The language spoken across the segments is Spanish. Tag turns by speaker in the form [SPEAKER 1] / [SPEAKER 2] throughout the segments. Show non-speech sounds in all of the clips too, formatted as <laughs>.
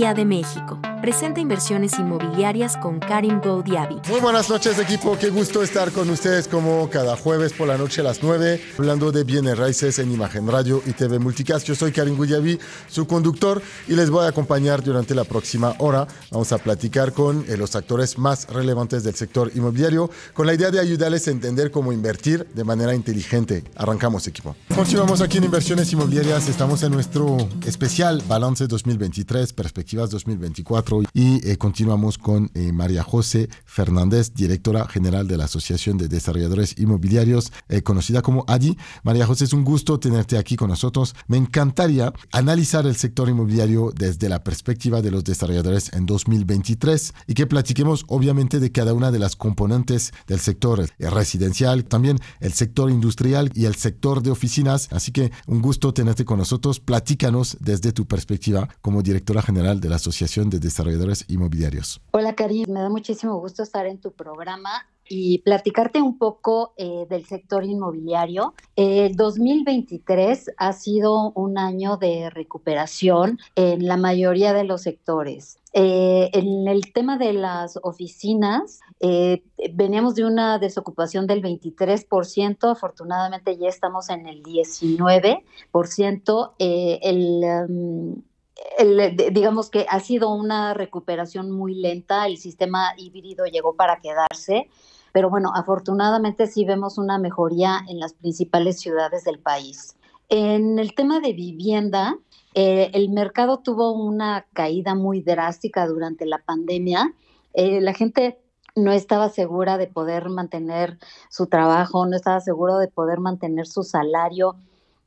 [SPEAKER 1] de México presenta inversiones inmobiliarias con Karim Goudiabi.
[SPEAKER 2] Muy buenas noches equipo, qué gusto estar con ustedes como cada jueves por la noche a las 9, hablando de bienes raíces en Imagen Radio y TV Multicast. Yo soy Karim Goudiabi, su conductor, y les voy a acompañar durante la próxima hora. Vamos a platicar con eh, los actores más relevantes del sector inmobiliario, con la idea de ayudarles a entender cómo invertir de manera inteligente. Arrancamos equipo. Continuamos aquí en Inversiones Inmobiliarias, estamos en nuestro especial Balance 2023, Perspectivas 2024 y eh, continuamos con eh, María José Fernández, directora general de la Asociación de Desarrolladores Inmobiliarios, eh, conocida como ADI. María José, es un gusto tenerte aquí con nosotros. Me encantaría analizar el sector inmobiliario desde la perspectiva de los desarrolladores en 2023 y que platiquemos obviamente de cada una de las componentes del sector residencial, también el sector industrial y el sector de oficinas. Así que un gusto tenerte con nosotros. Platícanos desde tu perspectiva como directora general de la Asociación de Desarrolladores inmobiliarios.
[SPEAKER 1] Hola, Cari, me da muchísimo gusto estar en tu programa y platicarte un poco eh, del sector inmobiliario. El 2023 ha sido un año de recuperación en la mayoría de los sectores. Eh, en el tema de las oficinas, eh, veníamos de una desocupación del 23%, afortunadamente ya estamos en el 19%. El, em, eh, digamos que ha sido una recuperación muy lenta, el sistema híbrido llegó para quedarse, pero bueno, afortunadamente sí vemos una mejoría en las principales ciudades del país. En el tema de vivienda, eh, el mercado tuvo una caída muy drástica durante la pandemia. Eh, la gente no estaba segura de poder mantener su trabajo, no estaba seguro de poder mantener su salario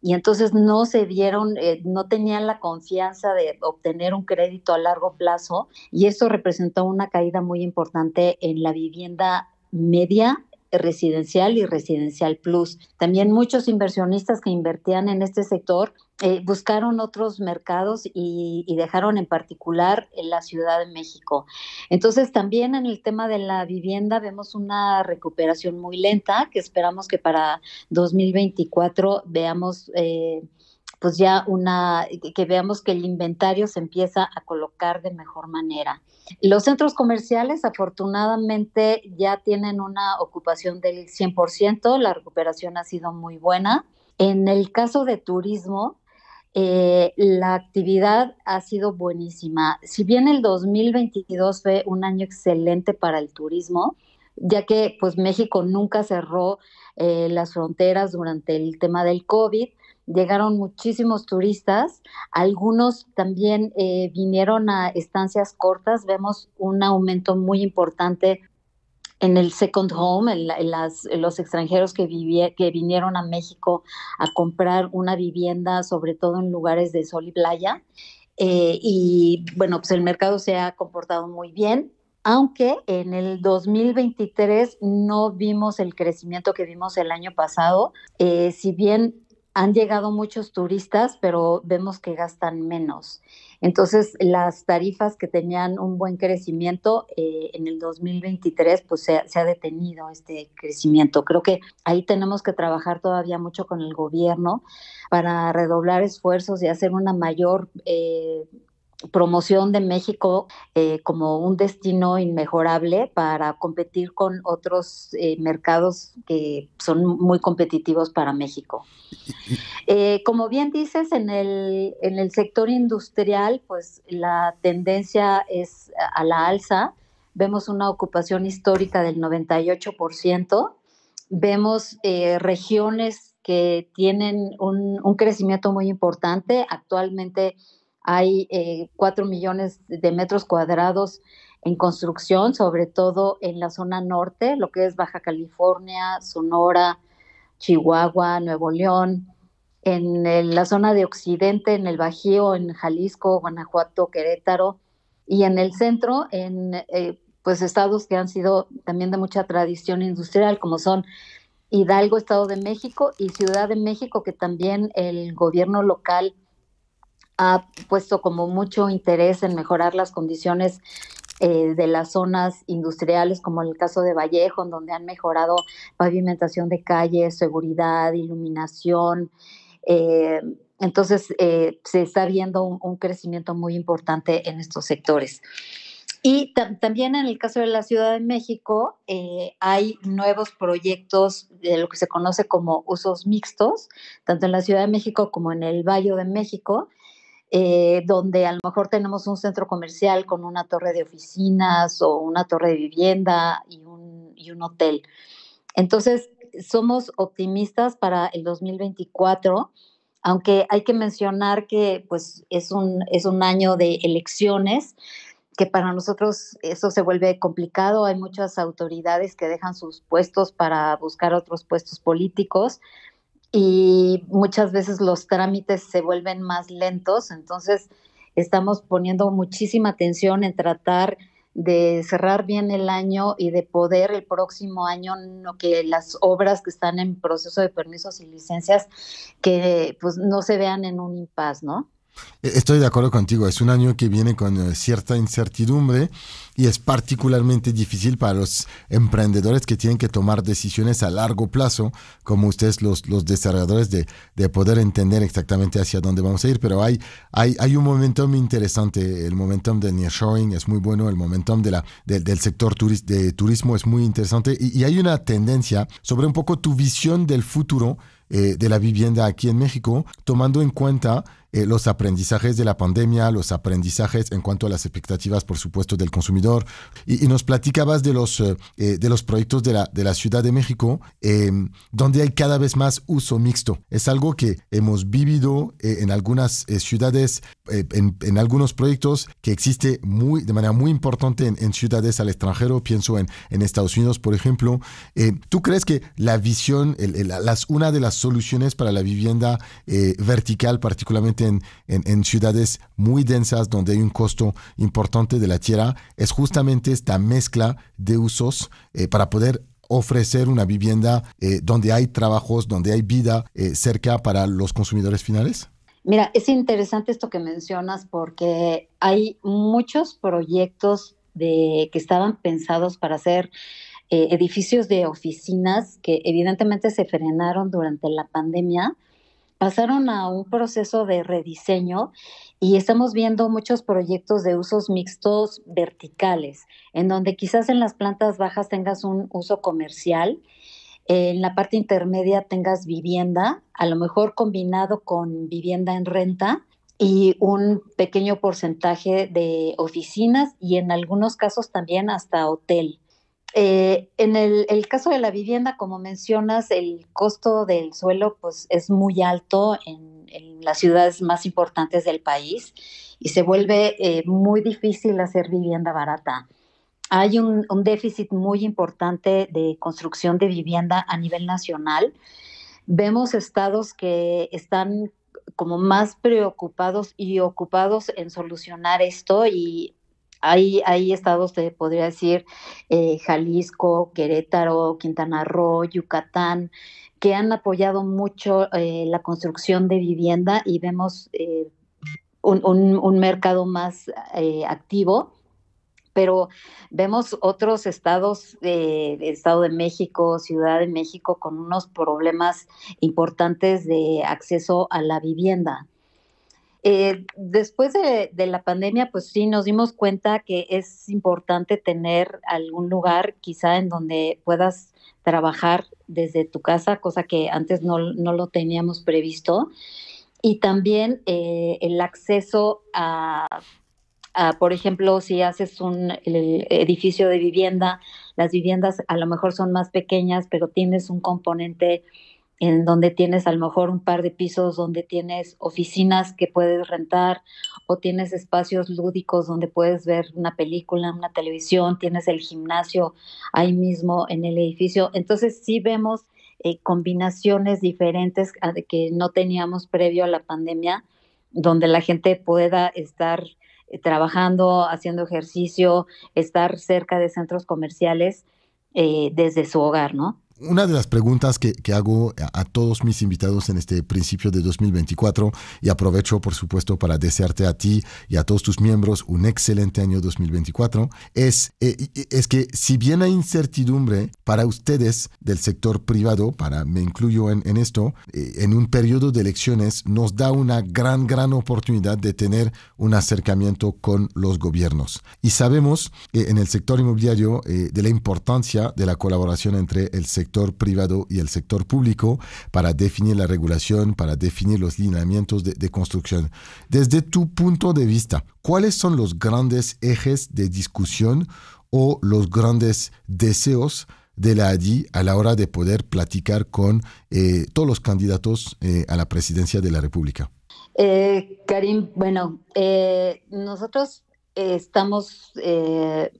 [SPEAKER 1] y entonces no se dieron, eh, no tenían la confianza de obtener un crédito a largo plazo y eso representó una caída muy importante en la vivienda media residencial y residencial plus. También muchos inversionistas que invertían en este sector eh, buscaron otros mercados y, dejaron en particular la Ciudad de México. Entonces también en el tema de la vivienda vemos una recuperación muy lenta que esperamos que para 2024 veamos eh, pues ya una, que veamos que el inventario se empieza a colocar de mejor manera. Los centros comerciales afortunadamente ya tienen una ocupación del 100%, la recuperación ha sido muy buena. En el caso de turismo, eh, la actividad ha sido buenísima. Si bien el 2022 fue un año excelente para el turismo, ya que pues México nunca cerró eh, las fronteras durante el tema del COVID, llegaron muchísimos turistas, algunos también eh, vinieron a estancias cortas, vemos un aumento muy importante en el second home, en, las, los extranjeros que, que vinieron a México a comprar una vivienda, sobre todo en lugares de sol y playa. Eh, y bueno, pues el mercado se ha comportado muy bien, aunque en el 2023 no vimos el crecimiento que vimos el año pasado. Eh, si bien han llegado muchos turistas, pero vemos que gastan menos. Entonces, las tarifas que tenían un buen crecimiento eh, en el 2023, pues se, ha detenido este crecimiento. Creo que ahí tenemos que trabajar todavía mucho con el gobierno para redoblar esfuerzos y hacer una mayor eh, promoción de México eh, como un destino inmejorable para competir con otros eh, mercados que son muy competitivos para México. <laughs> Eh, como bien dices, en el, sector industrial, pues la tendencia es a la alza. Vemos una ocupación histórica del 98%. Vemos regiones que tienen un, un crecimiento muy importante. Actualmente hay eh, cuatro millones de metros cuadrados en construcción, sobre todo en la zona norte, lo que es Baja California, Sonora, Chihuahua, Nuevo León, en la zona de Occidente, en el Bajío, en Jalisco, Guanajuato, Querétaro, y en el centro, en eh, pues estados que han sido también de mucha tradición industrial, como son Hidalgo, Estado de México y Ciudad de México, que también el gobierno local ha puesto como mucho interés en mejorar las condiciones eh, de las zonas industriales, como en el caso de Vallejo, en donde han mejorado pavimentación de calles, seguridad, iluminación. Eh, entonces, eh, se está viendo un, un, crecimiento muy importante en estos sectores. Y también en el caso de la Ciudad de México, hay nuevos proyectos de lo que se conoce como usos mixtos, tanto en la Ciudad de México como en el Valle de México, eh, donde a lo mejor tenemos un centro comercial con una torre de oficinas o una torre de vivienda y un, hotel. Entonces, somos optimistas para el 2024, aunque hay que mencionar que pues, es, un, es un año de elecciones que para nosotros eso se vuelve complicado. Hay muchas autoridades que dejan sus puestos para buscar otros puestos políticos y muchas veces los trámites se vuelven más lentos, entonces estamos poniendo muchísima atención en tratar de cerrar bien el año y de poder el próximo año que las obras que están en proceso de permisos y licencias que pues no se vean en un impas, ¿no?
[SPEAKER 2] E, estoy de acuerdo contigo, es un año que viene con eh, cierta incertidumbre y es particularmente difícil para los emprendedores que tienen que tomar decisiones a largo plazo, como ustedes los, los desarrolladores, de, poder entender exactamente hacia dónde vamos a ir. Pero hay, hay, hay un momentum interesante, el momentum del showing es muy bueno, el momentum de la, del sector turis, de turismo es muy interesante y, hay una tendencia sobre un poco tu visión del futuro eh, de la vivienda aquí en México, tomando en cuenta eh, los aprendizajes de la pandemia, los aprendizajes en cuanto a las expectativas, por supuesto, del consumidor. Y, nos platicabas de los, eh, eh, de los proyectos de la, de la Ciudad de México, donde hay cada vez más uso mixto. Es algo que hemos vivido en algunas ciudades, en, algunos proyectos que existe muy, de manera muy importante en, ciudades al extranjero. Pienso en, en Estados Unidos, por ejemplo. ¿Tú crees que la visión, las, una de las soluciones para la vivienda vertical, particularmente en, ciudades muy densas donde hay un costo importante de la tierra es justamente esta mezcla de usos eh, para poder ofrecer una vivienda eh, donde hay trabajos, donde hay vida eh, cerca para los consumidores finales?
[SPEAKER 1] Mira, es interesante esto que mencionas porque hay muchos proyectos de, que estaban pensados para hacer edificios de oficinas que evidentemente se frenaron durante la pandemia pasaron a un proceso de rediseño y estamos viendo muchos proyectos de usos mixtos verticales, en donde quizás en las plantas bajas tengas un uso comercial, en la parte intermedia tengas vivienda, a lo mejor combinado con vivienda en renta y un pequeño porcentaje de oficinas y en algunos casos también hasta hotel. Eh, en el, caso de la vivienda, como mencionas, el costo del suelo pues, es muy alto en, las ciudades más importantes del país y se vuelve eh, muy difícil hacer vivienda barata. Hay un, un, déficit muy importante de construcción de vivienda a nivel nacional. Vemos estados que están como más preocupados y ocupados en solucionar esto y hay, estados, te podría decir, eh, Jalisco, Querétaro, Quintana Roo, Yucatán, que han apoyado mucho eh, la construcción de vivienda y vemos eh, un, mercado más activo pero vemos otros estados, eh, Estado de México, Ciudad de México, con unos problemas importantes de acceso a la vivienda. Eh, después de, la pandemia, pues sí, nos dimos cuenta que es importante tener algún lugar quizá en donde puedas trabajar desde tu casa, cosa que antes no, lo teníamos previsto. Y también eh, el acceso a, por ejemplo, si haces un edificio de vivienda, las viviendas a lo mejor son más pequeñas, pero tienes un componente en donde tienes a lo mejor un par de pisos, donde tienes oficinas que puedes rentar o tienes espacios lúdicos donde puedes ver una película, una televisión, tienes el gimnasio ahí mismo en el edificio. Entonces sí vemos eh, combinaciones diferentes que no teníamos previo a la pandemia, donde la gente pueda estar eh, trabajando, haciendo ejercicio, estar cerca de centros comerciales eh, desde su hogar, ¿no?
[SPEAKER 2] una de las preguntas que, hago a, todos mis invitados en este principio de 2024 y aprovecho por supuesto para desearte a ti y a todos tus miembros un excelente año 2024 es, eh, es que si bien hay incertidumbre para ustedes del sector privado, para me incluyo en, esto, eh, en un periodo de elecciones nos da una gran, gran oportunidad de tener un acercamiento con los gobiernos. Y sabemos eh, en el sector inmobiliario de la importancia de la colaboración entre el sector sector privado y el sector público para definir la regulación, para definir los lineamientos de, construcción. Desde tu punto de vista, ¿cuáles son los grandes ejes de discusión o los grandes deseos de la ADI a la hora de poder platicar con eh, todos los candidatos eh, a la presidencia de la República?
[SPEAKER 1] Eh, Karim, bueno, nosotros estamos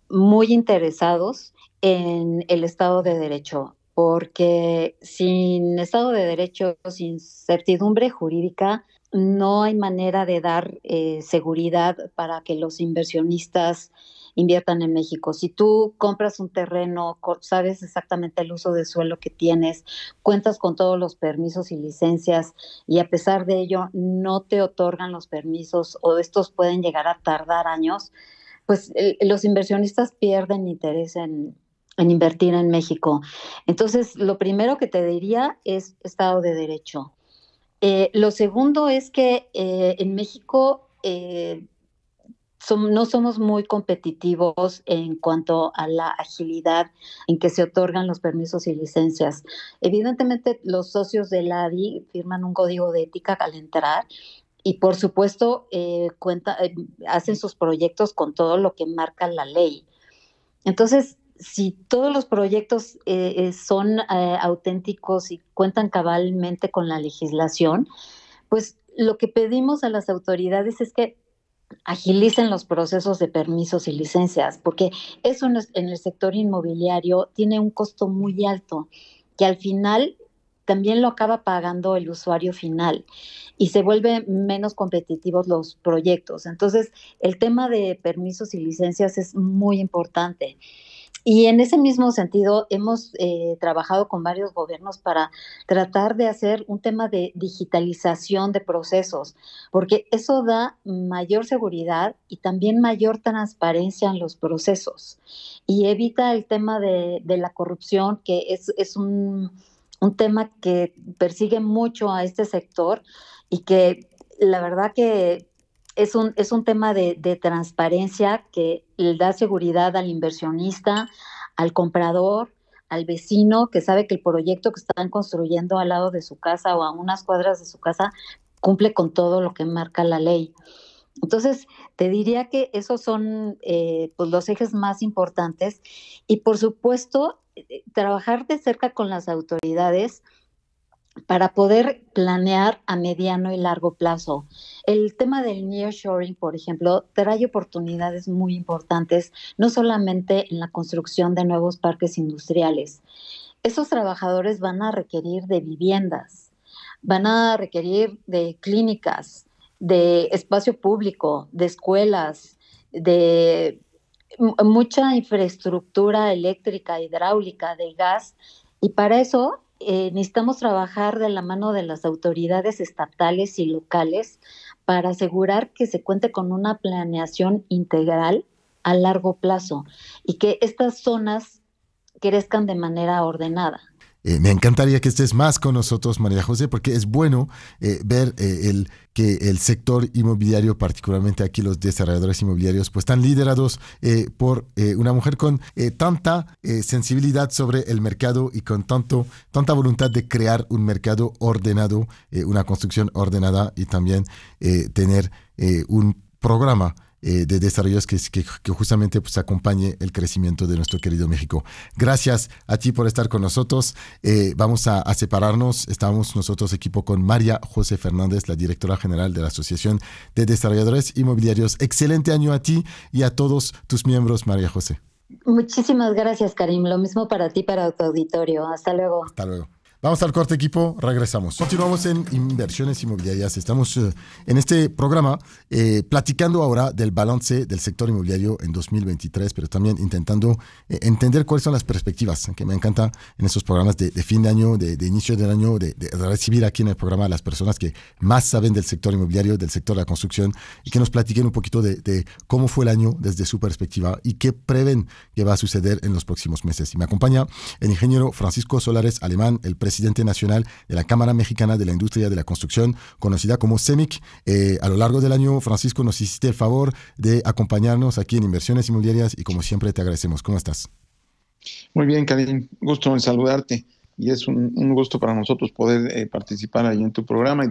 [SPEAKER 1] muy interesados en el Estado de Derecho porque sin Estado de Derecho, sin certidumbre jurídica, no hay manera de dar eh, seguridad para que los inversionistas inviertan en México. Si tú compras un terreno, sabes exactamente el uso de suelo que tienes, cuentas con todos los permisos y licencias y a pesar de ello no te otorgan los permisos o estos pueden llegar a tardar años, pues los inversionistas pierden interés en, en invertir en México. Entonces, lo primero que te diría es Estado de Derecho. Eh, lo segundo es que eh, en México eh, no somos muy competitivos en cuanto a la agilidad en que se otorgan los permisos y licencias. Evidentemente, los socios de la ADI firman un código de ética al entrar y por supuesto cuenta, hacen sus proyectos con todo lo que marca la ley. Entonces, si todos los proyectos eh, eh, son eh, auténticos y cuentan cabalmente con la legislación, pues lo que pedimos a las autoridades es que agilicen los procesos de permisos y licencias, porque eso en el sector inmobiliario tiene un costo muy alto, que al final también lo acaba pagando el usuario final y se vuelven menos competitivos los proyectos. Entonces, el tema de permisos y licencias es muy importante. Y en ese mismo sentido, hemos eh, trabajado con varios gobiernos para tratar de hacer un tema de digitalización de procesos, porque eso da mayor seguridad y también mayor transparencia en los procesos y evita el tema de, la corrupción, que es, un tema que persigue mucho a este sector y que la verdad que es un, es un tema de, transparencia que le da seguridad al inversionista, al comprador, al vecino que sabe que el proyecto que están construyendo al lado de su casa o a unas cuadras de su casa cumple con todo lo que marca la ley. Entonces, te diría que esos son eh, pues, los ejes más importantes y, por supuesto, eh, trabajar de cerca con las autoridades para poder planear a mediano y largo plazo. El tema del nearshoring, por ejemplo, trae oportunidades muy importantes, no solamente en la construcción de nuevos parques industriales. Esos trabajadores van a requerir de viviendas, van a requerir de clínicas, de espacio público, de escuelas, de mucha infraestructura eléctrica, hidráulica, de gas, y para eso eh, necesitamos trabajar de la mano de las autoridades estatales y locales para asegurar que se cuente con una planeación integral a largo plazo y que estas zonas crezcan de manera ordenada.
[SPEAKER 2] Eh, me encantaría que estés más con nosotros, María José, porque es bueno eh, ver eh, el, que el sector inmobiliario, particularmente aquí los desarrolladores inmobiliarios, pues están liderados por una mujer con tanta sensibilidad sobre el mercado y con tanto, tanta voluntad de crear un mercado ordenado, una construcción ordenada y también tener un programa eh, de desarrollos que, justamente pues, acompañe el crecimiento de nuestro querido México. Gracias a ti por estar con nosotros. Eh, vamos a, a, separarnos. Estamos nosotros equipo con María José Fernández, la directora general de la Asociación de Desarrolladores Inmobiliarios. Excelente año a ti y a todos tus miembros, María José.
[SPEAKER 1] Muchísimas gracias, Karim. Lo mismo para ti, para tu auditorio. Hasta luego.
[SPEAKER 2] Hasta luego. Vamos al corte equipo, regresamos. Continuamos en inversiones inmobiliarias. Estamos eh, en este programa eh, platicando ahora del balance del sector inmobiliario en 2023, pero también intentando eh, entender cuáles son las perspectivas, que me encanta en estos programas de, fin de año, de, inicio del año, de, de, recibir aquí en el programa a las personas que más saben del sector inmobiliario, del sector de la construcción, y que nos platiquen un poquito de, cómo fue el año desde su perspectiva y qué prevén que va a suceder en los próximos meses. Y me acompaña el ingeniero Francisco Solares Alemán, el presidente presidente nacional de la Cámara Mexicana de la Industria de la Construcción, conocida como CEMIC. Eh, a lo largo del año, Francisco, nos hiciste el favor de acompañarnos aquí en Inversiones Inmobiliarias y como siempre te agradecemos. ¿Cómo estás?
[SPEAKER 3] Muy bien, Karim. Gusto en saludarte y es un, gusto para nosotros poder eh, participar ahí en tu programa y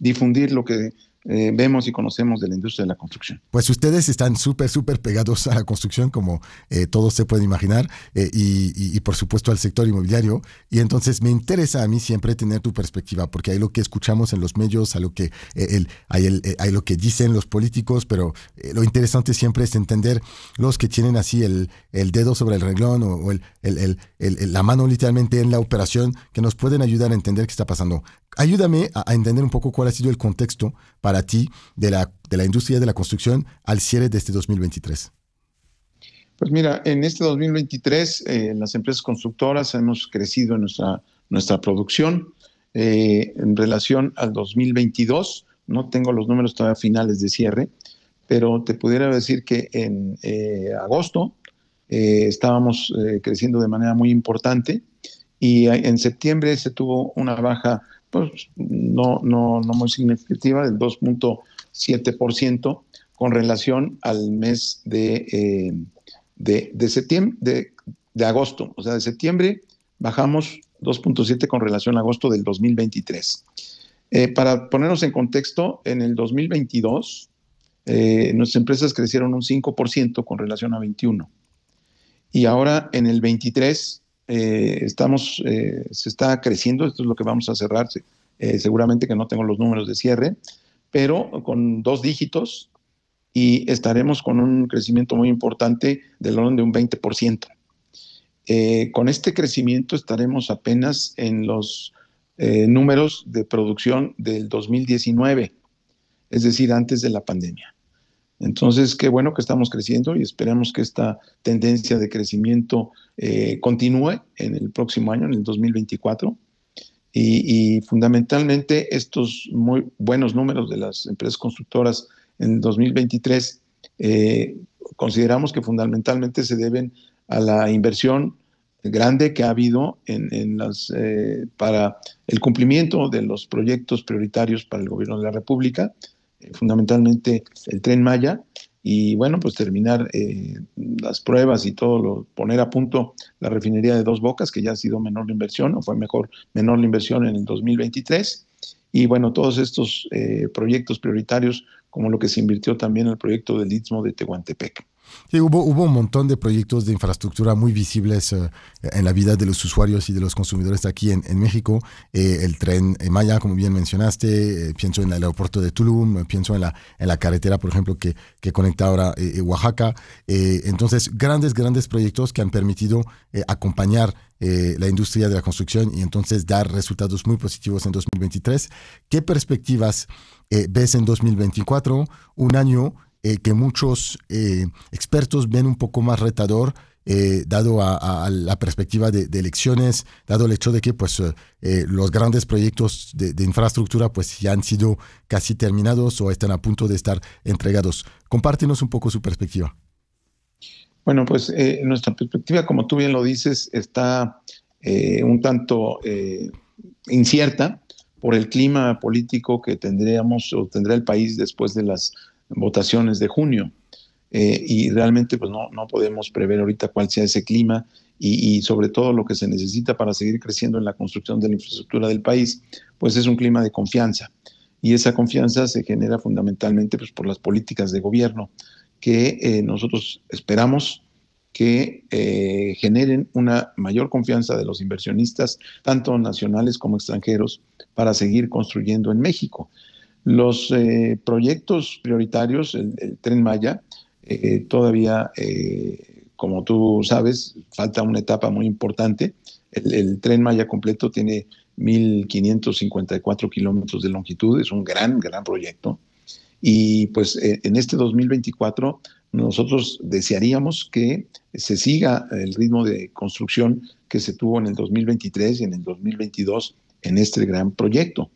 [SPEAKER 3] difundir lo que eh, vemos y conocemos de la industria de la construcción.
[SPEAKER 2] Pues ustedes están súper, súper pegados a la construcción, como eh, todos se pueden imaginar, eh, y, por supuesto al sector inmobiliario. Y entonces me interesa a mí siempre tener tu perspectiva, porque hay lo que escuchamos en los medios, a lo que, eh, hay, lo que dicen los políticos, pero lo interesante siempre es entender los que tienen así el, dedo sobre el renglón o, la mano literalmente en la operación, que nos pueden ayudar a entender qué está pasando ayúdame a, entender un poco cuál ha sido el contexto para ti de la, de la industria de la construcción al cierre de este 2023.
[SPEAKER 3] Pues mira, en este 2023 eh, las empresas constructoras hemos crecido en nuestra, nuestra producción eh, en relación al 2022. No tengo los números todavía finales de cierre, pero te pudiera decir que en eh, agosto estábamos creciendo de manera muy importante y en septiembre se tuvo una baja pues, no, no, no muy significativa, del 2.7% con relación al mes de, eh, septiembre, de, agosto. O sea, de septiembre bajamos 2.7 con relación a agosto del 2023. Eh, para ponernos en contexto, en el 2022 eh, nuestras empresas crecieron un 5% con relación a 21. Y ahora en el 23 eh, estamos, eh, se está creciendo, esto es lo que vamos a cerrar, eh, seguramente que no tengo los números de cierre, pero con dos dígitos y estaremos con un crecimiento muy importante del orden de un 20%. con este crecimiento estaremos apenas en los números de producción del 2019, es decir, antes de la pandemia. Entonces, qué bueno que estamos creciendo y esperamos que esta tendencia de crecimiento eh, continúe en el próximo año, en el 2024. Y, fundamentalmente estos muy buenos números de las empresas constructoras en 2023 eh, consideramos que fundamentalmente se deben a la inversión grande que ha habido en, las, eh, para el cumplimiento de los proyectos prioritarios para el gobierno de la República, fundamentalmente el tren Maya, y bueno, pues terminar eh, las pruebas y todo, lo, poner a punto la refinería de Dos Bocas, que ya ha sido menor la inversión, o fue mejor menor la inversión en el 2023. Y bueno, todos estos eh, proyectos prioritarios, como lo que se invirtió también en el proyecto del Istmo de Tehuantepec.
[SPEAKER 2] Sí, hubo, un montón de proyectos de infraestructura muy visibles eh, en la vida de los usuarios y de los consumidores aquí en, México. Eh, el tren eh, Maya, como bien mencionaste, pienso en el aeropuerto de Tulum, pienso en la, en la carretera, por ejemplo, que, que conecta ahora Oaxaca. entonces, grandes, grandes proyectos que han permitido acompañar la industria de la construcción y entonces dar resultados muy positivos en 2023. ¿Qué perspectivas ves en 2024? Un año eh, que muchos eh, expertos ven un poco más retador, eh, dado a, la perspectiva de, elecciones, dado el hecho de que pues, los grandes proyectos de, de, infraestructura pues, ya han sido casi terminados o están a punto de estar entregados. Compártenos un poco su perspectiva.
[SPEAKER 3] Bueno, pues nuestra perspectiva, como tú bien lo dices, está un tanto incierta por el clima político que tendríamos o tendrá el país después de las votaciones de junio. Eh, y realmente pues no, no podemos prever ahorita cuál sea ese clima y, sobre todo lo que se necesita para seguir creciendo en la construcción de la infraestructura del país, pues es un clima de confianza. Y esa confianza se genera fundamentalmente pues, por las políticas de gobierno que eh, nosotros esperamos que eh, generen una mayor confianza de los inversionistas, tanto nacionales como extranjeros, para seguir construyendo en México. Los eh, proyectos prioritarios, el, tren Maya, eh, todavía, eh, como tú sabes, falta una etapa muy importante. El, el tren Maya completo tiene 1.554 kilómetros de longitud, es un gran, gran proyecto. Y pues en este 2024 nosotros desearíamos que se siga el ritmo de construcción que se tuvo en el 2023 y en el 2022 en este gran proyecto.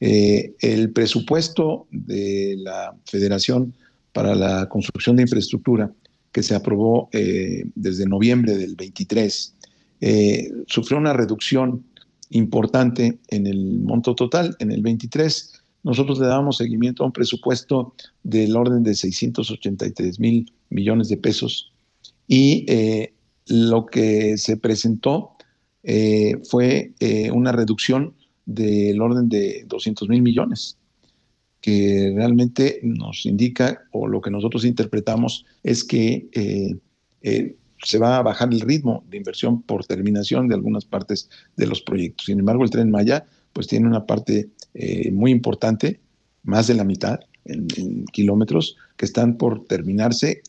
[SPEAKER 3] Eh, el presupuesto de la Federación para la Construcción de Infraestructura, que se aprobó eh, desde noviembre del 23, eh, sufrió una reducción importante en el monto total. En el 23 nosotros le dábamos seguimiento a un presupuesto del orden de 683 mil millones de pesos y lo que se presentó fue una reducción del orden de 200 mil millones, que realmente nos indica, o lo que nosotros interpretamos, es que eh, eh, se va a bajar el ritmo de inversión por terminación de algunas partes de los proyectos. Sin embargo, el tren Maya pues tiene una parte eh, muy importante, más de la mitad en, kilómetros, que están por terminarse.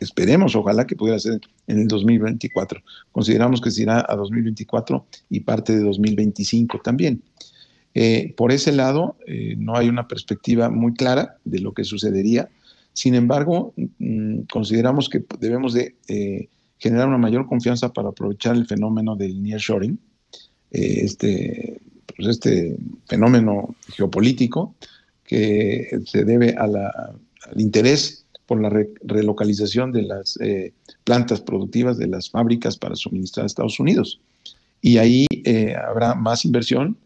[SPEAKER 3] esperemos, ojalá que pudiera ser en el 2024. Consideramos que se irá a 2024 y parte de 2025 también. Eh, por ese lado, eh, no hay una perspectiva muy clara de lo que sucedería. Sin embargo, mm, consideramos que debemos de eh, generar una mayor confianza para aprovechar el fenómeno del nearshoring, este, pues este fenómeno geopolítico que se debe al interés con la relocalización de las eh, plantas productivas de las fábricas para suministrar a Estados Unidos. Y ahí eh, habrá más inversión.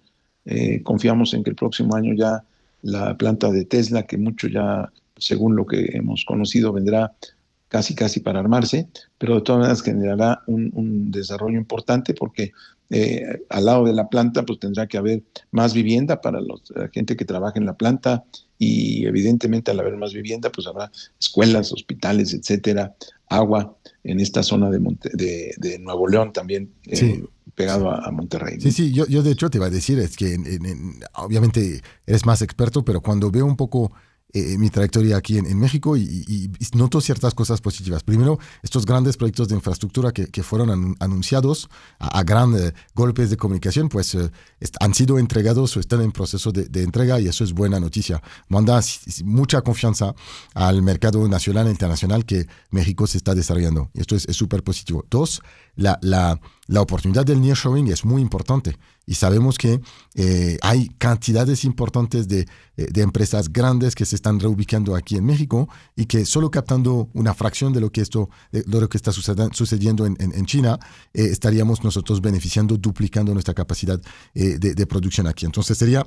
[SPEAKER 3] Eh, confiamos en que el próximo año ya la planta de Tesla, que mucho ya, según lo que hemos conocido, vendrá casi casi para armarse, pero de todas maneras generará un, desarrollo importante porque al lado de la planta pues tendrá que haber más vivienda para la gente que trabaja en la planta, y evidentemente al haber más vivienda, pues habrá escuelas, hospitales, etcétera, agua en esta zona de, de, Nuevo León también. Eh, pegado a, Monterrey. Sí,
[SPEAKER 2] sí, yo, de hecho te iba a decir, es que obviamente eres más experto, pero cuando veo un poco eh, eh, mi trayectoria aquí en, México y, noto ciertas cosas positivas. Primero, estos grandes proyectos de infraestructura que, fueron anunciados a, grandes eh, golpes de comunicación, pues han sido entregados o están en proceso de, entrega y eso es buena noticia. Manda mucha confianza al mercado nacional e internacional que México se está desarrollando. Y esto es súper positivo. Dos, la, la, la oportunidad del nearshoring es muy importante y sabemos que eh, hay cantidades importantes eh, de, empresas grandes que se están reubicando aquí en México y que solo captando una fracción de lo que, esto, de lo que está sucediendo en, en, China, eh, estaríamos nosotros beneficiando, duplicando nuestra capacidad de, producción aquí. Entonces sería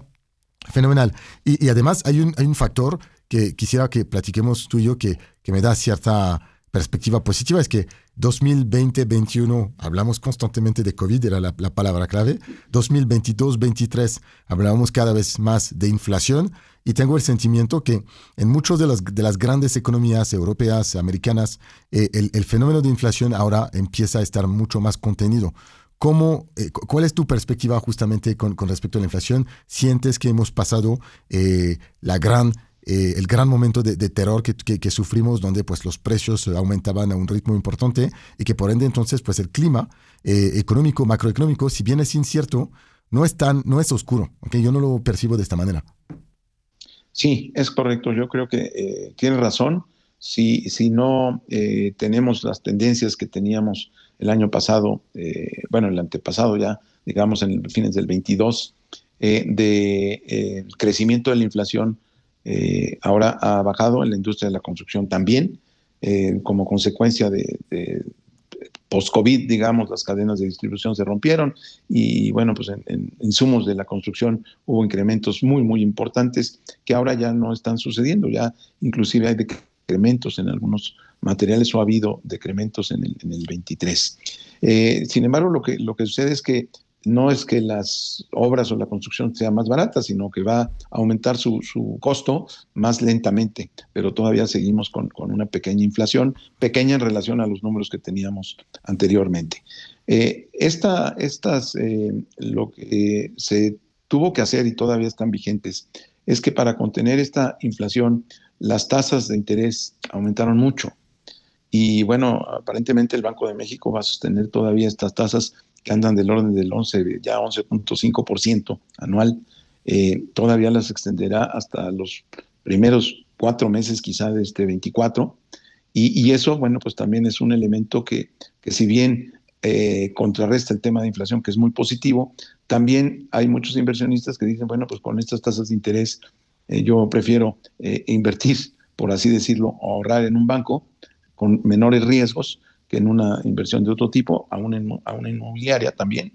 [SPEAKER 2] fenomenal. Y, además hay un, factor que quisiera que platiquemos tú y yo que, que me da cierta perspectiva positiva es que 2020-21 hablamos constantemente de COVID, era la, palabra clave. 2022-23 hablamos cada vez más de inflación y tengo el sentimiento que en muchas de las, de las grandes economías europeas, americanas, eh, el, fenómeno de inflación ahora empieza a estar mucho más contenido. ¿Cómo, eh, ¿Cuál es tu perspectiva justamente con, respecto a la inflación? ¿Sientes que hemos pasado eh, la gran eh, el gran momento de, terror que, sufrimos, donde pues los precios aumentaban a un ritmo importante y que por ende entonces pues el clima eh, económico, macroeconómico, si bien es incierto, no es tan, no es oscuro, yo no lo percibo de esta manera.
[SPEAKER 3] Sí, es correcto, yo creo que eh, tiene razón. Si, si no tenemos las tendencias que teníamos el año pasado, bueno, el antepasado ya, digamos en fines del 22, eh, de crecimiento de la inflación eh, ahora ha bajado en la industria de la construcción también, eh, como consecuencia de, post-COVID, digamos, las cadenas de distribución se rompieron y bueno, pues en, insumos de la construcción hubo incrementos muy, muy importantes que ahora ya no están sucediendo, ya inclusive hay decrementos en algunos materiales o ha habido decrementos en el, 23. Eh, sin embargo, lo que, lo que sucede es que no es que las obras o la construcción sea más barata, sino que va a aumentar su, costo más lentamente, pero todavía seguimos con, una pequeña inflación, pequeña en relación a los números que teníamos anteriormente. Eh, esta, estas, eh, lo que se tuvo que hacer y todavía están vigentes, es que para contener esta inflación, las tasas de interés aumentaron mucho. Y bueno, aparentemente el Banco de México va a sostener todavía estas tasas que andan del orden del 11, ya 11.5% anual, eh, todavía las extenderá hasta los primeros cuatro meses quizá de este 24. Y, eso, bueno, pues también es un elemento que, que si bien eh, contrarresta el tema de inflación, que es muy positivo, también hay muchos inversionistas que dicen, bueno, pues con estas tasas de interés eh, yo prefiero invertir, por así decirlo, ahorrar en un banco con menores riesgos que en una inversión de otro tipo, a una, a una inmobiliaria también,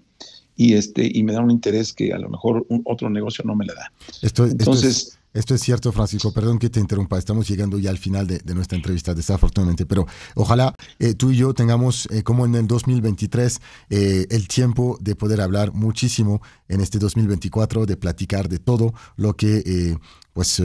[SPEAKER 3] y, este, y me da un interés que a lo mejor otro negocio no me le da. Esto, Entonces...
[SPEAKER 2] Esto es... cierto, Francisco. Perdón que te interrumpa. Estamos llegando ya al final de, nuestra entrevista, desafortunadamente. Pero ojalá eh, tú y yo tengamos, eh, como en el 2023, eh, el tiempo de poder hablar muchísimo en este 2024, de platicar de todo lo que, pues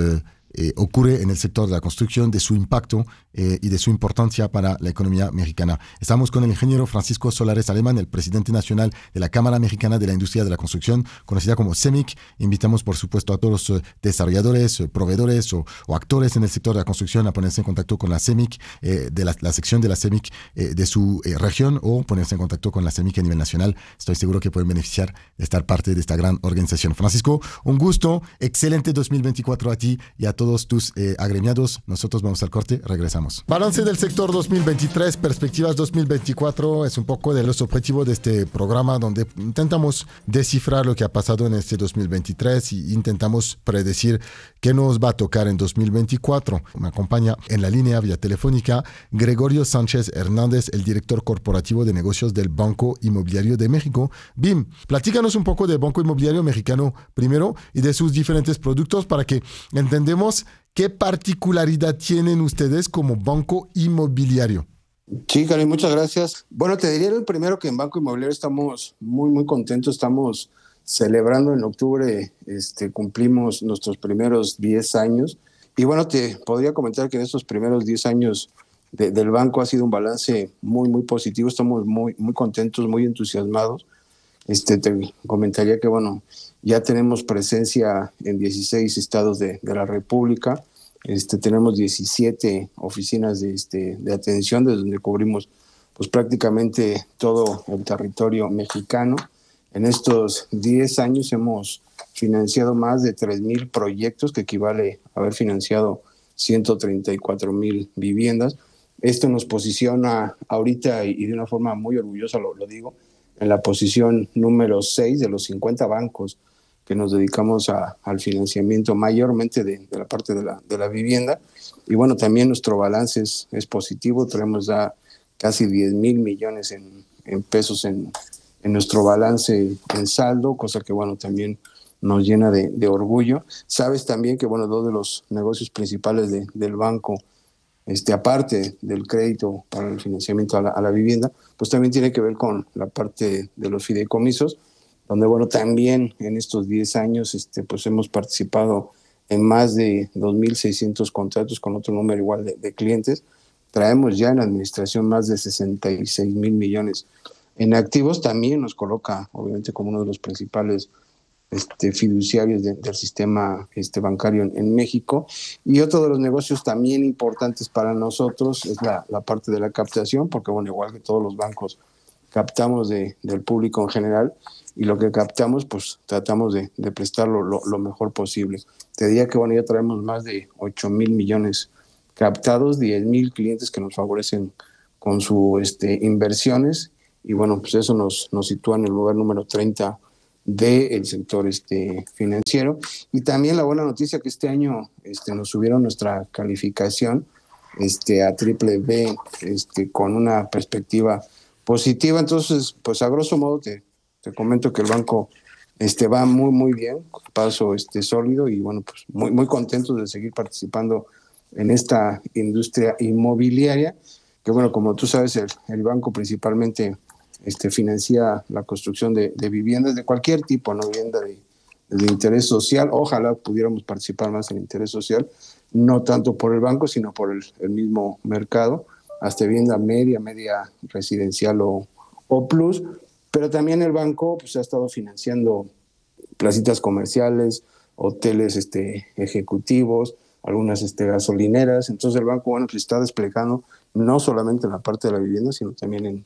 [SPEAKER 2] eh, ocurre en el sector de la construcción, de su impacto eh, y de su importancia para la economía mexicana. Estamos con el ingeniero Francisco Solares Alemán, el presidente nacional de la Cámara Mexicana de la Industria de la Construcción, conocida como CEMIC. Invitamos, por supuesto, a todos los eh, desarrolladores, proveedores o, actores en el sector de la construcción a ponerse en contacto con la CEMIC, de la, la, sección de la CEMIC de su región o ponerse en contacto con la CEMIC a nivel nacional. Estoy seguro que pueden beneficiar de estar parte de esta gran organización. Francisco, un gusto, excelente 2024 a ti y a todos tus eh, agremiados. Nosotros vamos al corte, regresamos. Balance del sector 2023, perspectivas 2024 es un poco de los objetivos de este programa donde intentamos descifrar lo que ha pasado en este 2023 y e intentamos predecir qué nos va a tocar en 2024. Me acompaña en la línea vía telefónica Gregorio Sánchez Hernández, el director corporativo de negocios del Banco Inmobiliario de México. BIM, platícanos un poco del Banco Inmobiliario Mexicano primero y de sus diferentes productos para que entendemos qué particularidad tienen ustedes como banco inmobiliario.
[SPEAKER 4] Sí, Karim, muchas gracias. Bueno, te diría el primero que en Banco Inmobiliario estamos muy, muy contentos. Estamos celebrando en octubre, este, cumplimos nuestros primeros 10 años. Y bueno, te podría comentar que en estos primeros 10 años del banco ha sido un balance muy, muy positivo. Estamos muy, muy contentos, muy entusiasmados. Este, te comentaría que, bueno, ya tenemos presencia en 16 estados de, la República. Este, tenemos 17 oficinas de, este, atención, desde donde cubrimos pues, prácticamente todo el territorio mexicano. En estos 10 años hemos financiado más de 3.000 proyectos, que equivale a haber financiado 134.000 viviendas. Esto nos posiciona ahorita y de una forma muy orgullosa lo, lo digo, en la posición número 6 de los 50 bancos que nos dedicamos a, al financiamiento mayormente de, de la parte de la, de la, vivienda. Y bueno, también nuestro balance es, positivo, tenemos ya casi 10 mil millones en, en pesos en, en, nuestro balance en saldo, cosa que bueno, también nos llena de, de orgullo. Sabes también que bueno, dos de los negocios principales del banco, este, aparte del crédito para el financiamiento a la vivienda, pues también tiene que ver con la parte de los fideicomisos donde bueno, también en estos 10 años este, pues hemos participado en más de 2.600 contratos con otro número igual de, clientes. Traemos ya en la administración más de 66 mil millones en activos. También nos coloca, obviamente, como uno de los principales este, fiduciarios del sistema este, bancario en, México. Y otro de los negocios también importantes para nosotros es la, parte de la captación, porque, bueno, igual que todos los bancos, captamos del público en general y lo que captamos, pues tratamos de, prestarlo lo, mejor posible. Te diría que, bueno, ya traemos más de 8 mil millones captados, 10 mil clientes que nos favorecen con sus este, inversiones y bueno, pues eso nos, nos sitúa en el lugar número 30 del sector este, financiero. Y también la buena noticia que este año este, nos subieron nuestra calificación este, a triple B este, con una perspectiva positiva. Entonces, pues a grosso modo te, te comento que el banco este, va muy, muy bien, paso este, sólido y bueno, pues muy, muy contentos de seguir participando en esta industria inmobiliaria, que bueno, como tú sabes, el, banco principalmente este, financia la construcción de, viviendas de cualquier tipo, no vivienda de, interés social. Ojalá pudiéramos participar más en interés social, no tanto por el banco, sino por el, mismo mercado, hasta vivienda media, media residencial o, o plus, pero también el banco pues, ha estado financiando placitas comerciales, hoteles este, ejecutivos, algunas este, gasolineras. Entonces el banco bueno, se pues, está desplegando no solamente en la parte de la vivienda, sino también en,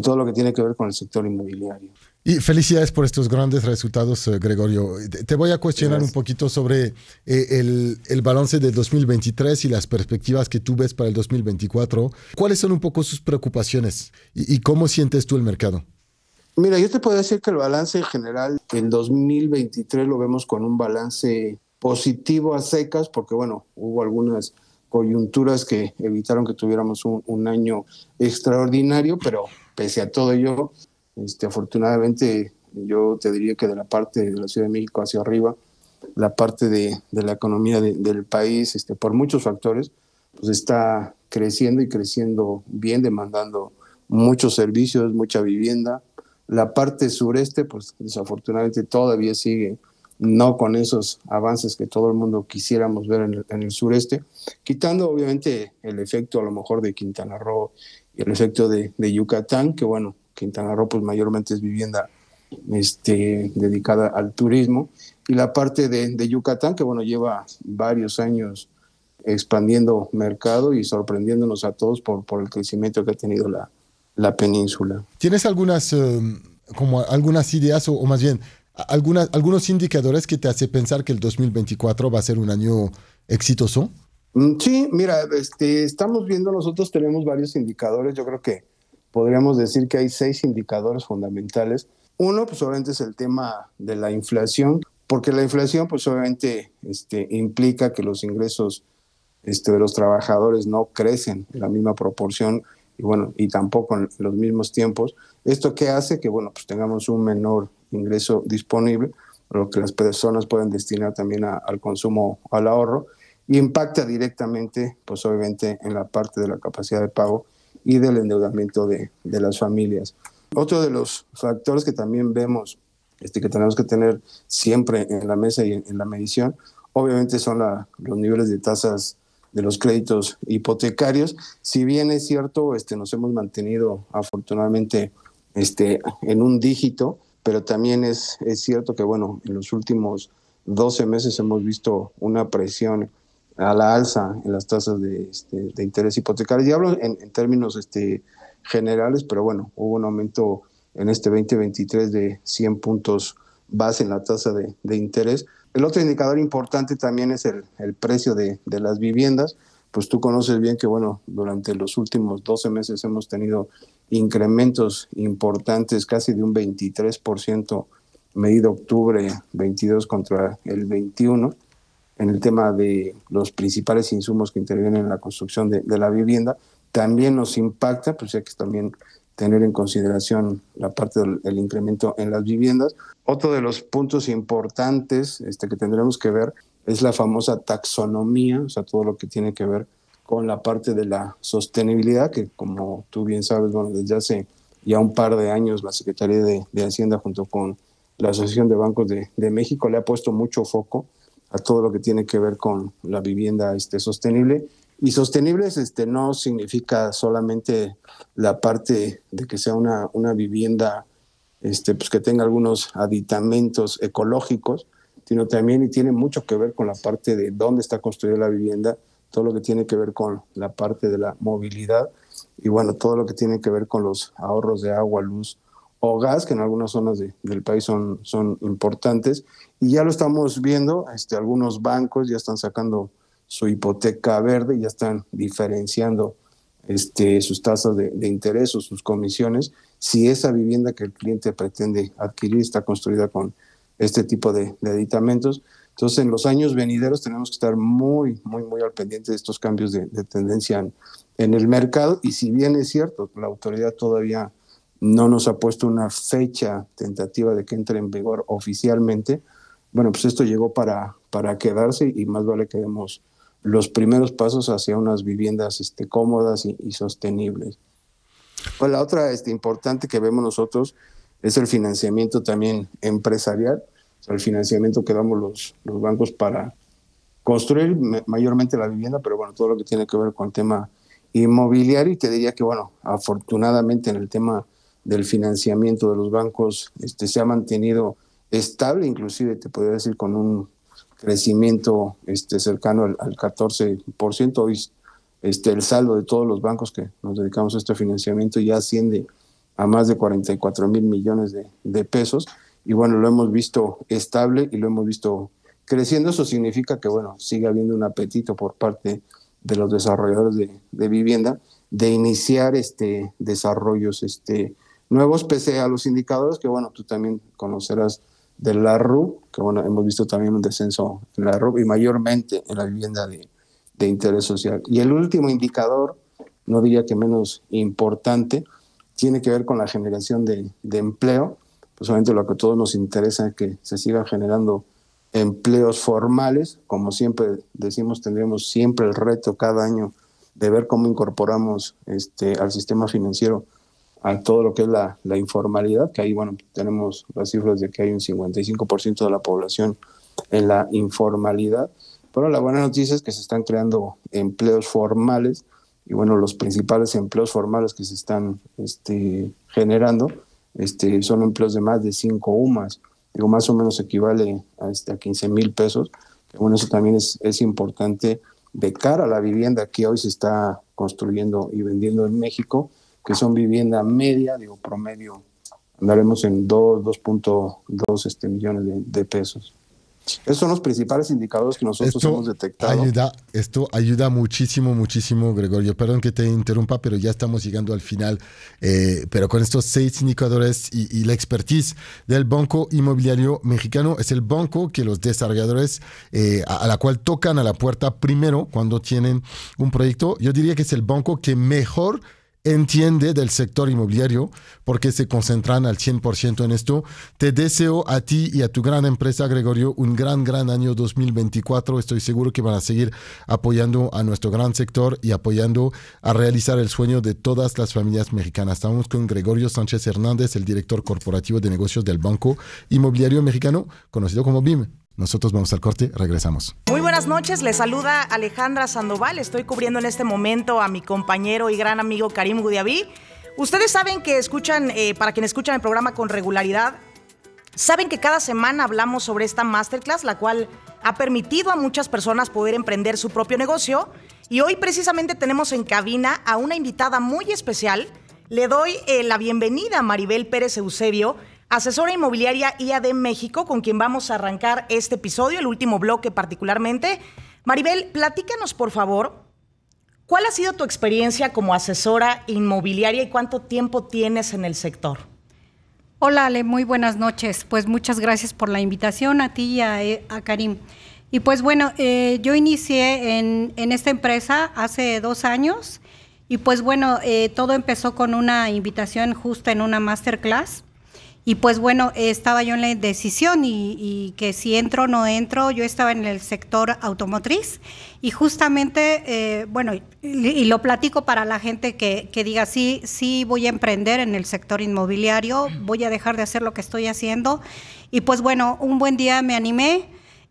[SPEAKER 4] todo lo que tiene que ver con el sector inmobiliario.
[SPEAKER 2] Y felicidades por estos grandes resultados, eh, Gregorio. Te voy a cuestionar un poquito sobre eh, el, el, balance de 2023 y las perspectivas que tú ves para el 2024. ¿Cuáles son un poco sus preocupaciones y cómo sientes tú el mercado?
[SPEAKER 4] Mira, yo te puedo decir que el balance en general en 2023 lo vemos con un balance positivo a secas, porque bueno, hubo algunas coyunturas que evitaron que tuviéramos un, año extraordinario, pero pese a todo ello, este, afortunadamente yo te diría que de la parte de la Ciudad de México hacia arriba, la parte de, la economía del país, este, por muchos factores, pues está creciendo y creciendo bien, demandando muchos servicios, mucha vivienda, la parte sureste, pues desafortunadamente todavía sigue no con esos avances que todo el mundo quisiéramos ver en el, sureste, quitando obviamente el efecto a lo mejor de Quintana Roo y el efecto de, Yucatán, que bueno, Quintana Roo pues mayormente es vivienda este, dedicada al turismo, y la parte de, Yucatán, que bueno, lleva varios años expandiendo mercado y sorprendiéndonos a todos por el crecimiento que ha tenido la, la península.
[SPEAKER 2] ¿Tienes algunas, eh, como algunas ideas o, más bien algunos indicadores que te hace pensar que el 2024 va a ser un año exitoso?
[SPEAKER 4] Mm, sí, mira, este, estamos viendo, nosotros tenemos varios indicadores, yo creo que podríamos decir que hay seis indicadores fundamentales. Uno, pues obviamente es el tema de la inflación, porque la inflación, pues obviamente este, implica que los ingresos este, de los trabajadores no crecen en la misma proporción y bueno, y tampoco en los mismos tiempos. ¿Esto que hace? Que bueno, pues tengamos un menor ingreso disponible, lo que las personas pueden destinar también al consumo, al ahorro, y impacta directamente, pues obviamente, en la parte de la capacidad de pago y del endeudamiento de, las familias. Otro de los factores que también vemos este, que tenemos que tener siempre en la mesa y en, la medición, obviamente son la, los niveles de tasas de los créditos hipotecarios. Si bien es cierto, este, nos hemos mantenido afortunadamente este, en un dígito, pero también es, es cierto que, bueno, en los últimos 12 meses hemos visto una presión a la alza en las tasas de, este, interés hipotecario. Y hablo en, términos este, generales, pero bueno, hubo un aumento en este 2023 de 100 puntos base en la tasa de, de interés, el otro indicador importante también es el, precio de, las viviendas. Pues tú conoces bien que, bueno, durante los últimos 12 meses hemos tenido incrementos importantes, casi de un 23% medido octubre 22 contra el 21, en el tema de los principales insumos que intervienen en la construcción de, de la vivienda. También nos impacta, pues hay que también tener en consideración la parte del incremento en las viviendas, otro de los puntos importantes este, que tendremos que ver es la famosa taxonomía, o sea, todo lo que tiene que ver con la parte de la sostenibilidad, que como tú bien sabes, bueno, desde hace ya un par de años la Secretaría de, Hacienda junto con la Asociación de Bancos de, México le ha puesto mucho foco a todo lo que tiene que ver con la vivienda este, sostenible. Y sostenibles este, no significa solamente la parte de que sea una, una vivienda este, pues que tenga algunos aditamentos ecológicos, sino también y tiene mucho que ver con la parte de dónde está construida la vivienda, todo lo que tiene que ver con la parte de la movilidad y bueno, todo lo que tiene que ver con los ahorros de agua, luz o gas, que en algunas zonas del país son, son importantes. Y ya lo estamos viendo, este, algunos bancos ya están sacando su hipoteca verde, ya están diferenciando este, sus tasas de, interés o sus comisiones, si esa vivienda que el cliente pretende adquirir está construida con este tipo de, aditamentos. Entonces, en los años venideros tenemos que estar muy, muy, muy al pendiente de estos cambios de, tendencia en, el mercado. Y si bien es cierto, la autoridad todavía no nos ha puesto una fecha tentativa de que entre en vigor oficialmente, bueno, pues esto llegó para, para quedarse y más vale que demos los primeros pasos hacia unas viviendas este, cómodas y, sostenibles. Pues la otra este, importante que vemos nosotros es el financiamiento también empresarial, el financiamiento que damos los, bancos para construir mayormente la vivienda, pero bueno, todo lo que tiene que ver con el tema inmobiliario y te diría que bueno, afortunadamente en el tema del financiamiento de los bancos este, se ha mantenido estable, inclusive te podría decir con un crecimiento este, cercano al, 14%. Hoy este, el saldo de todos los bancos que nos dedicamos a este financiamiento ya asciende a más de 44 mil millones de, pesos. Y bueno, lo hemos visto estable y lo hemos visto creciendo. Eso significa que, bueno, sigue habiendo un apetito por parte de los desarrolladores de, vivienda de iniciar este, desarrollos este, nuevos, pese a los indicadores que, bueno, tú también conocerás de la RU, que bueno, hemos visto también un descenso en la RUB y mayormente en la vivienda de, interés social. Y el último indicador, no diría que menos importante, tiene que ver con la generación de, empleo. Pues obviamente lo que a todos nos interesa es que se siga generando empleos formales. Como siempre decimos, tendremos siempre el reto cada año de ver cómo incorporamos este, al sistema financiero a todo lo que es la, la, informalidad, que ahí, bueno, tenemos las cifras de que hay un 55% de la población en la informalidad, pero la buena noticia es que se están creando empleos formales y, bueno, los principales empleos formales que se están este, generando este, son empleos de más de 5 UMAS, digo, más o menos equivale a, este, a 15 mil pesos, bueno, eso también es, es importante de cara a la vivienda que hoy se está construyendo y vendiendo en México, que son vivienda media, digo, promedio, andaremos en 2.2 este, millones de, pesos. Esos son los principales indicadores que nosotros hemos
[SPEAKER 2] detectado. Ayuda, esto ayuda muchísimo, muchísimo, Gregorio. Perdón que te interrumpa, pero ya estamos llegando al final. Eh, pero con estos seis indicadores y, la expertise del Banco Inmobiliario Mexicano, es el banco que los desarrolladores eh, a, la cual tocan a la puerta primero cuando tienen un proyecto. Yo diría que es el banco que mejor entiende del sector inmobiliario, porque se concentran al 100% en esto. Te deseo a ti y a tu gran empresa, Gregorio, un gran, gran año 2024. Estoy seguro que van a seguir apoyando a nuestro gran sector y apoyando a realizar el sueño de todas las familias mexicanas. Estamos con Gregorio Sánchez Hernández, el director corporativo de negocios del Banco Inmobiliario Mexicano, conocido como BIM. Nosotros vamos al corte, regresamos.
[SPEAKER 5] Muy buenas noches, les saluda Alejandra Sandoval. Estoy cubriendo en este momento a mi compañero y gran amigo Karim Gudiabí. Ustedes saben que escuchan, eh, para quienes escuchan el programa con regularidad, saben que cada semana hablamos sobre esta masterclass, la cual ha permitido a muchas personas poder emprender su propio negocio. Y hoy precisamente tenemos en cabina a una invitada muy especial. Le doy eh, la bienvenida a Maribel Pérez Eusebio asesora inmobiliaria IAD México, con quien vamos a arrancar este episodio, el último bloque particularmente. Maribel, platícanos por favor, ¿cuál ha sido tu experiencia como asesora inmobiliaria y cuánto tiempo tienes en el sector? Hola Ale, muy
[SPEAKER 6] buenas noches. Pues muchas gracias por la invitación a ti y a, eh, Karim. Y pues bueno, eh, yo inicié en, esta empresa hace dos años y pues bueno, eh, todo empezó con una invitación justa en una masterclass y pues bueno, estaba yo en la decisión y, que si entro o no entro, yo estaba en el sector automotriz y justamente, eh, bueno, y, lo platico para la gente que, diga, sí, sí voy a emprender en el sector inmobiliario, voy a dejar de hacer lo que estoy haciendo. Y pues bueno, un buen día me animé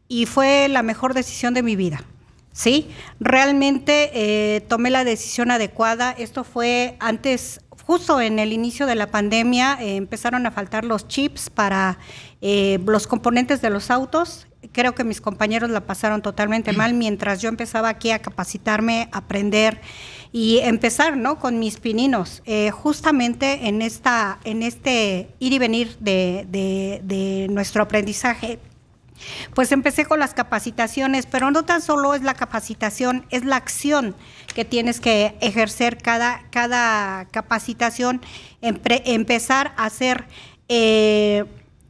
[SPEAKER 6] y fue la mejor decisión de mi vida. ¿sí? Realmente eh, tomé la decisión adecuada. Esto fue antes, justo en el inicio de la pandemia eh, empezaron a faltar los chips para eh, los componentes de los autos. Creo que mis compañeros la pasaron totalmente mal mientras yo empezaba aquí a capacitarme, aprender y empezar ¿no? con mis pininos. Eh, justamente en, esta, en este ir y venir de nuestro aprendizaje pues empecé con las capacitaciones, pero no tan solo es la capacitación, es la acción que tienes que ejercer cada, cada capacitación, empezar a hacer eh,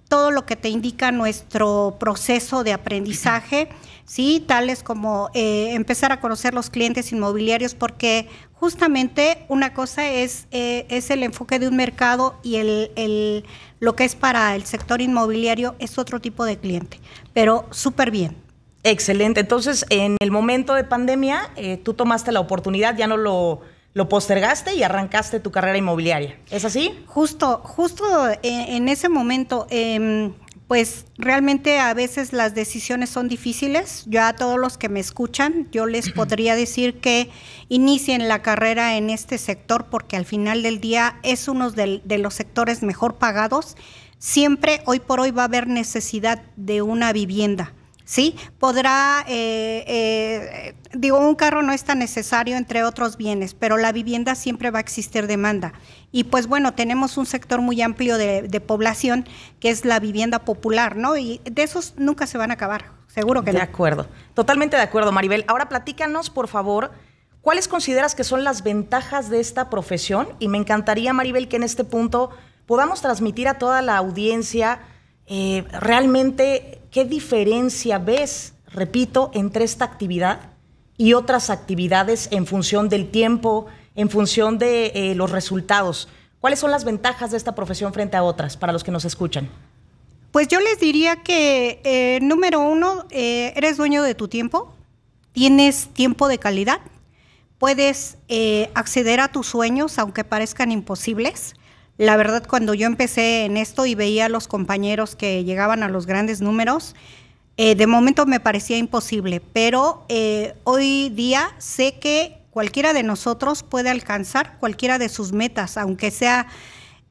[SPEAKER 6] todo lo que te indica nuestro proceso de aprendizaje. ¿sí? Tales como eh, empezar a conocer los clientes inmobiliarios, porque justamente una cosa es, eh, es el enfoque de un mercado y el, lo que es para el sector
[SPEAKER 5] inmobiliario es otro tipo de cliente, pero súper bien. Excelente. Entonces, en el momento de pandemia, eh, tú tomaste la oportunidad, ya no lo, lo, postergaste y arrancaste tu carrera inmobiliaria. ¿Es así?
[SPEAKER 6] Justo, justo eh, en, ese momento, em, pues realmente a veces las decisiones son difíciles. Yo a todos los que me escuchan, yo les <clears throat> podría decir que inicien la carrera en este sector porque al final del día es uno de, de los sectores mejor pagados. Siempre, hoy por hoy, va a haber necesidad de una vivienda. ¿sí? Podrá, eh, eh, digo, un carro no es tan necesario entre otros bienes, pero la vivienda siempre va a existir demanda. Y pues bueno, tenemos un sector muy amplio de, población que es
[SPEAKER 5] la vivienda popular, ¿no? Y de esos nunca se van a acabar, seguro que de no. De acuerdo, totalmente de acuerdo, Maribel. Ahora platícanos, por favor. ¿Cuáles consideras que son las ventajas de esta profesión? Y me encantaría, Maribel, que en este punto podamos transmitir a toda la audiencia eh, realmente ¿Qué diferencia ves, repito, entre esta actividad y otras actividades en función del tiempo, en función de eh, los resultados? ¿Cuáles son las ventajas de esta profesión frente a otras para los que nos escuchan?
[SPEAKER 6] Pues yo les diría que, eh, número uno, eh, eres dueño de tu tiempo, tienes tiempo de calidad, puedes acceder a tus sueños aunque parezcan imposibles. La verdad, cuando yo empecé en esto y veía a los compañeros que llegaban a los grandes números, eh, de momento me parecía imposible, pero eh, hoy día sé que cualquiera de nosotros puede alcanzar cualquiera de sus metas, aunque sea,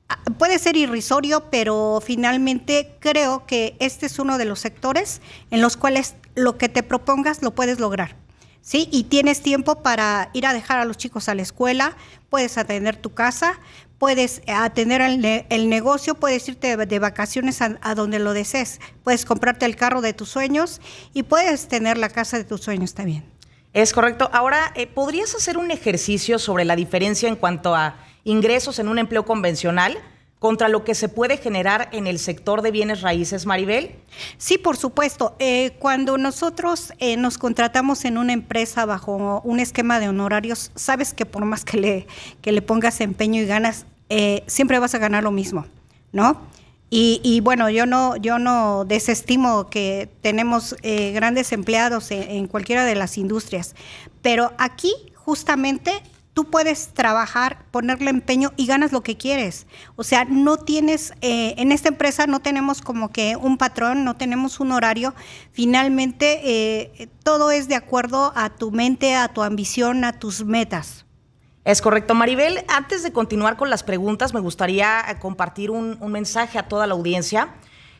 [SPEAKER 6] ah, puede ser irrisorio, pero finalmente creo que este es uno de los sectores en los cuales lo que te propongas lo puedes lograr. ¿sí? Y tienes tiempo para ir a dejar a los chicos a la escuela, puedes atender tu casa, puedes eh, atender el, negocio, puedes irte de, vacaciones a, donde lo desees, puedes comprarte el carro de tus sueños y puedes tener la casa de tus
[SPEAKER 5] sueños también. Es correcto. Ahora, eh, ¿podrías hacer un ejercicio sobre la diferencia en cuanto a ingresos en un empleo convencional? contra lo que se puede generar en el sector de bienes raíces, Maribel? Sí, por supuesto. Eh, cuando nosotros nos
[SPEAKER 6] contratamos en una empresa bajo un esquema de honorarios, sabes que por más que le, que le pongas empeño y ganas, eh, siempre vas a ganar lo mismo, ¿no? Y, bueno, yo no, yo no desestimo que tenemos eh, grandes empleados en, cualquiera de las industrias, pero aquí justamente tú puedes trabajar, ponerle empeño y ganas lo que quieres. O sea, no tienes, eh, en esta empresa no tenemos como que un patrón, no tenemos un horario. Finalmente, todo es de acuerdo a tu mente, a tu ambición, a tus metas.
[SPEAKER 5] Es correcto, Maribel. Antes de continuar con las preguntas, me gustaría eh, compartir un, mensaje a toda la audiencia.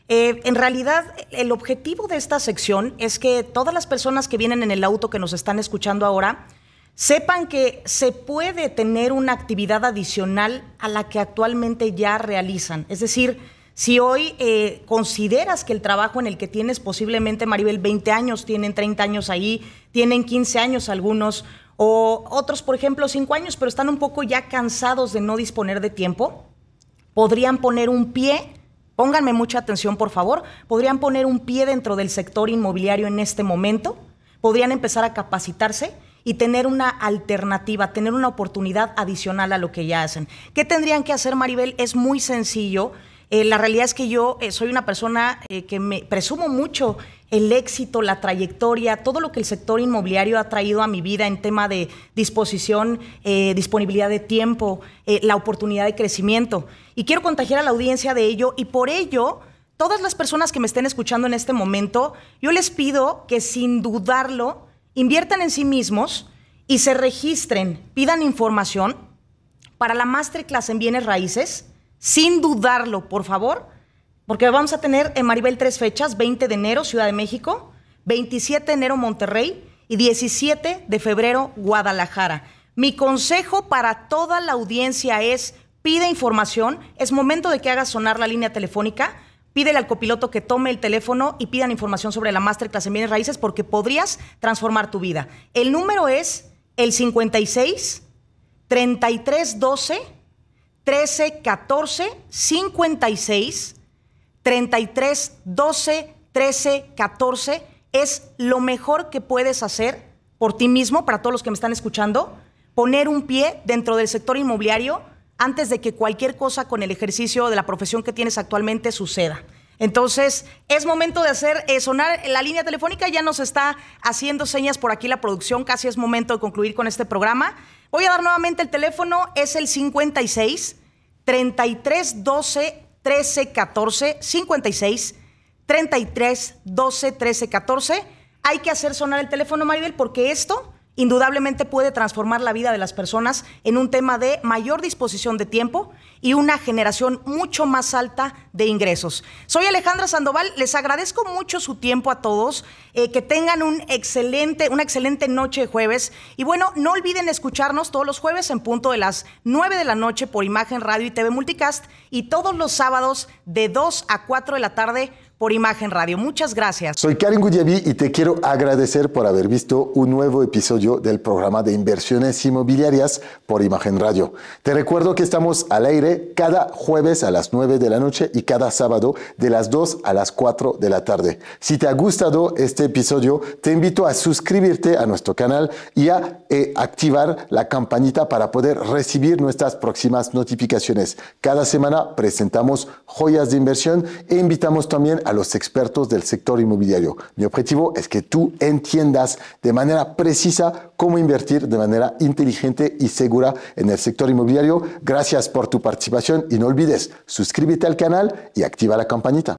[SPEAKER 5] Eh, en realidad, el objetivo de esta sección es que todas las personas que vienen en el auto que nos están escuchando ahora sepan que se puede tener una actividad adicional a la que actualmente ya realizan. Es decir, si hoy eh, consideras que el trabajo en el que tienes posiblemente, Maribel, 20 años, tienen 30 años ahí, tienen 15 años algunos, o otros, por ejemplo, cinco años, pero están un poco ya cansados de no disponer de tiempo. Podrían poner un pie, pónganme mucha atención por favor, podrían poner un pie dentro del sector inmobiliario en este momento, podrían empezar a capacitarse y tener una alternativa, tener una oportunidad adicional a lo que ya hacen. ¿Qué tendrían que hacer, Maribel? Es muy sencillo. Eh, la realidad es que yo eh, soy una persona eh, que me presumo mucho el éxito, la trayectoria, todo lo que el sector inmobiliario ha traído a mi vida en tema de disposición, eh, disponibilidad de tiempo, eh, la oportunidad de crecimiento. Y quiero contagiar a la audiencia de ello y por ello todas las personas que me estén escuchando en este momento, yo les pido que sin dudarlo inviertan en sí mismos y se registren, pidan información para la masterclass en bienes raíces, sin dudarlo, por favor. Porque vamos a tener en Maribel tres fechas, 20 de enero Ciudad de México, 27 de enero Monterrey y 17 de febrero Guadalajara. Mi consejo para toda la audiencia es pide información, es momento de que hagas sonar la línea telefónica, pídele al copiloto que tome el teléfono y pidan información sobre la masterclass en bienes raíces porque podrías transformar tu vida. El número es el 56 3312 1314 56 33, 12, 13, 14 es lo mejor que puedes hacer por ti mismo, para todos los que me están escuchando, poner un pie dentro del sector inmobiliario antes de que cualquier cosa con el ejercicio de la profesión que tienes actualmente suceda. Entonces, es momento de hacer eh, sonar la línea telefónica. Ya nos está haciendo señas por aquí la producción. Casi es momento de concluir con este programa. Voy a dar nuevamente el teléfono. Es el 56 33 12 13 14 56 33 12 13 14. Hay que hacer sonar el teléfono, Maribel, porque esto indudablemente puede transformar la vida de las personas en un tema de mayor disposición de tiempo y una generación mucho más alta de ingresos. Soy Alejandra Sandoval, les agradezco mucho su tiempo a todos, eh, que tengan un excelente, una excelente noche de jueves y bueno, no olviden escucharnos todos los jueves en punto de las 9 de la noche por Imagen Radio y TV Multicast y todos los sábados de 2 a 4 de la tarde por Imagen Radio. Muchas gracias.
[SPEAKER 2] Soy Karen Guyaví y te quiero agradecer por haber visto un nuevo episodio del programa de inversiones inmobiliarias por Imagen Radio. Te recuerdo que estamos al aire cada jueves a las 9 de la noche y cada sábado de las 2 a las 4 de la tarde. Si te ha gustado este episodio, te invito a suscribirte a nuestro canal y a eh, activar la campanita para poder recibir nuestras próximas notificaciones. Cada semana presentamos joyas de inversión e invitamos también a a los expertos del sector inmobiliario. Mi objetivo es que tú entiendas de manera precisa cómo invertir de manera inteligente y segura en el sector inmobiliario. Gracias por tu participación y no olvides, suscríbete al canal y activa la campanita.